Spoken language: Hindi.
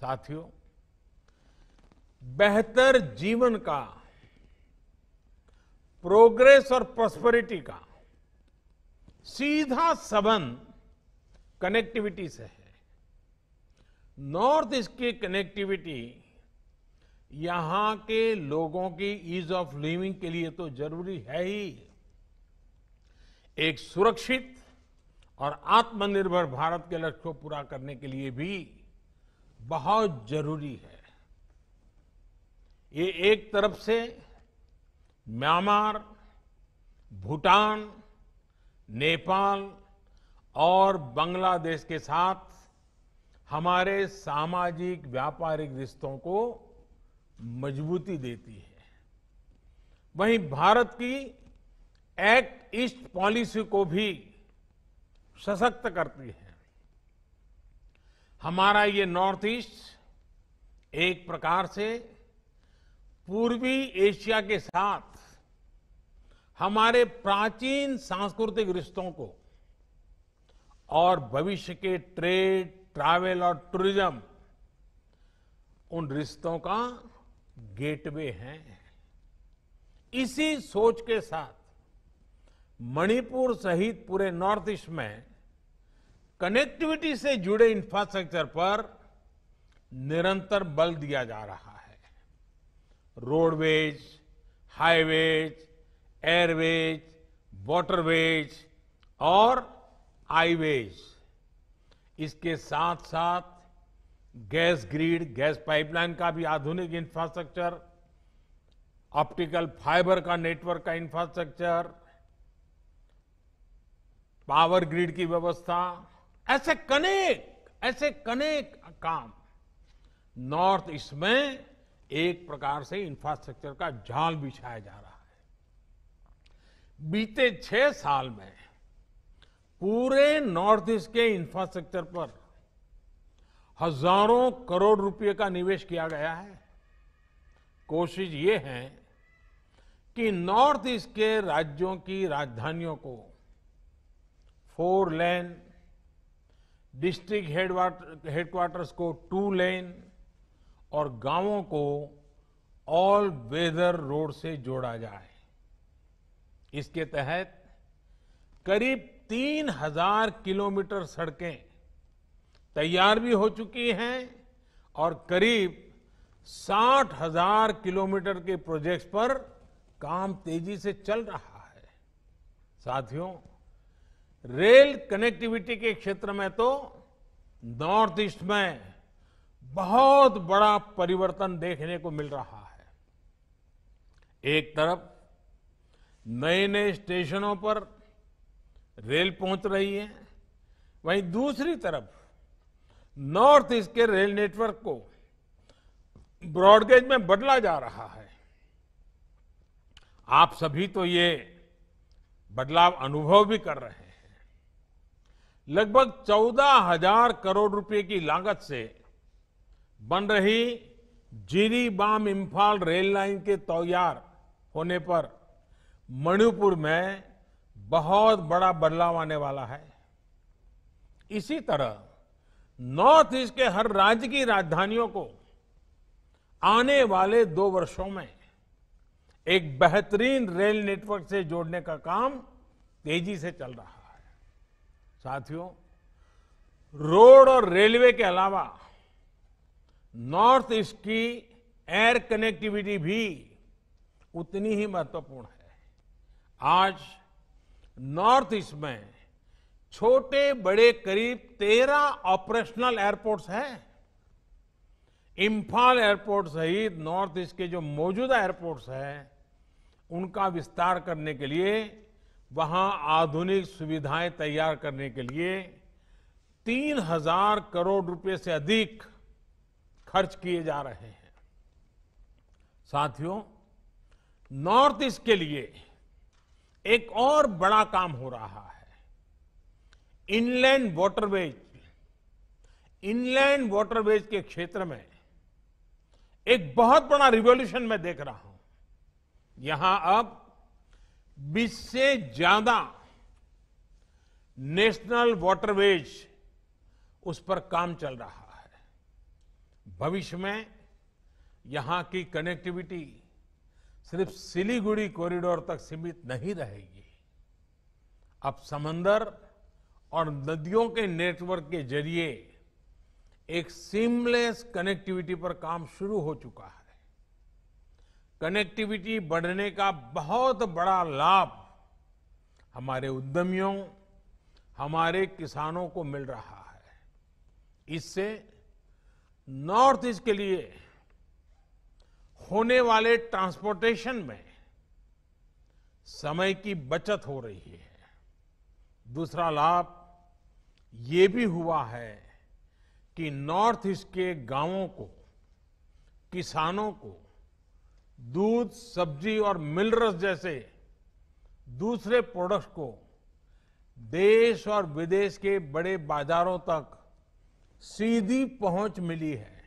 साथियों बेहतर जीवन का प्रोग्रेस और प्रॉस्पेरिटी का सीधा संबंध कनेक्टिविटी से है नॉर्थ ईस्ट की कनेक्टिविटी यहां के लोगों की ईज ऑफ लिविंग के लिए तो जरूरी है ही एक सुरक्षित और आत्मनिर्भर भारत के लक्ष्य को पूरा करने के लिए भी बहुत जरूरी है ये एक तरफ से म्यांमार भूटान नेपाल और बांग्लादेश के साथ हमारे सामाजिक व्यापारिक रिश्तों को मजबूती देती है वहीं भारत की एक्ट ईस्ट पॉलिसी को भी सशक्त करती है हमारा ये नॉर्थ ईस्ट एक प्रकार से पूर्वी एशिया के साथ हमारे प्राचीन सांस्कृतिक रिश्तों को और भविष्य के ट्रेड ट्रैवल और टूरिज्म उन रिश्तों का गेटवे है इसी सोच के साथ मणिपुर सहित पूरे नॉर्थ ईस्ट में कनेक्टिविटी से जुड़े इंफ्रास्ट्रक्चर पर निरंतर बल दिया जा रहा है रोडवेज हाईवेज एयरवेज वॉटरवेज और आईवेज इसके साथ साथ गैस ग्रिड गैस पाइपलाइन का भी आधुनिक इंफ्रास्ट्रक्चर ऑप्टिकल फाइबर का नेटवर्क का इंफ्रास्ट्रक्चर पावर ग्रिड की व्यवस्था ऐसे कनेक ऐसे कनेक काम नॉर्थ ईस्ट में एक प्रकार से इंफ्रास्ट्रक्चर का जाल बिछाया जा रहा है बीते छह साल में पूरे नॉर्थ ईस्ट के इंफ्रास्ट्रक्चर पर हजारों करोड़ रुपए का निवेश किया गया है कोशिश ये है कि नॉर्थ ईस्ट के राज्यों की राजधानियों को फोर लेन डिस्ट्रिक्ट हेडक्वार्टर्स को टू लेन और गांवों को ऑल वेदर रोड से जोड़ा जाए इसके तहत करीब तीन हजार किलोमीटर सड़कें तैयार भी हो चुकी हैं और करीब साठ हजार किलोमीटर के प्रोजेक्ट्स पर काम तेजी से चल रहा है साथियों रेल कनेक्टिविटी के क्षेत्र में तो नॉर्थ ईस्ट में बहुत बड़ा परिवर्तन देखने को मिल रहा है एक तरफ नए नए स्टेशनों पर रेल पहुंच रही है वहीं दूसरी तरफ नॉर्थ ईस्ट के रेल नेटवर्क को ब्रॉडगेज में बदला जा रहा है आप सभी तो ये बदलाव अनुभव भी कर रहे हैं लगभग चौदह हजार करोड़ रुपए की लागत से बन रही Jiribam Imphal rail line के तैयार होने पर मणिपुर में बहुत बड़ा बदलाव आने वाला है इसी तरह नॉर्थ ईस्ट के हर राज्य की राजधानियों को आने वाले दो वर्षों में एक बेहतरीन रेल नेटवर्क से जोड़ने का काम तेजी से चल रहा है साथियों रोड और रेलवे के अलावा नॉर्थ ईस्ट की एयर कनेक्टिविटी भी उतनी ही महत्वपूर्ण है आज नॉर्थ ईस्ट में छोटे बड़े करीब तेरह ऑपरेशनल एयरपोर्ट्स हैं इम्फाल एयरपोर्ट सहित नॉर्थ ईस्ट के जो मौजूदा एयरपोर्ट्स हैं उनका विस्तार करने के लिए वहां आधुनिक सुविधाएं तैयार करने के लिए तीन हजार करोड़ रुपए से अधिक खर्च किए जा रहे हैं साथियों नॉर्थ ईस्ट के लिए एक और बड़ा काम हो रहा है इनलैंड वाटरवेज इनलैंड वाटरवेज के क्षेत्र में एक बहुत बड़ा रिवोल्यूशन मैं देख रहा हूं यहां अब बीस से ज्यादा नेशनल वाटरवेज उस पर काम चल रहा है भविष्य में यहां की कनेक्टिविटी सिर्फ सिलीगुड़ी कॉरिडोर तक सीमित नहीं रहेगी अब समंदर और नदियों के नेटवर्क के जरिए एक सीमलेस कनेक्टिविटी पर काम शुरू हो चुका है कनेक्टिविटी बढ़ने का बहुत बड़ा लाभ हमारे उद्यमियों हमारे किसानों को मिल रहा है इससे नॉर्थ ईस्ट के लिए होने वाले ट्रांसपोर्टेशन में समय की बचत हो रही है दूसरा लाभ ये भी हुआ है कि नॉर्थ ईस्ट के गांवों को किसानों को दूध सब्जी और मिलरस जैसे दूसरे प्रोडक्ट्स को देश और विदेश के बड़े बाजारों तक सीधी पहुंच मिली है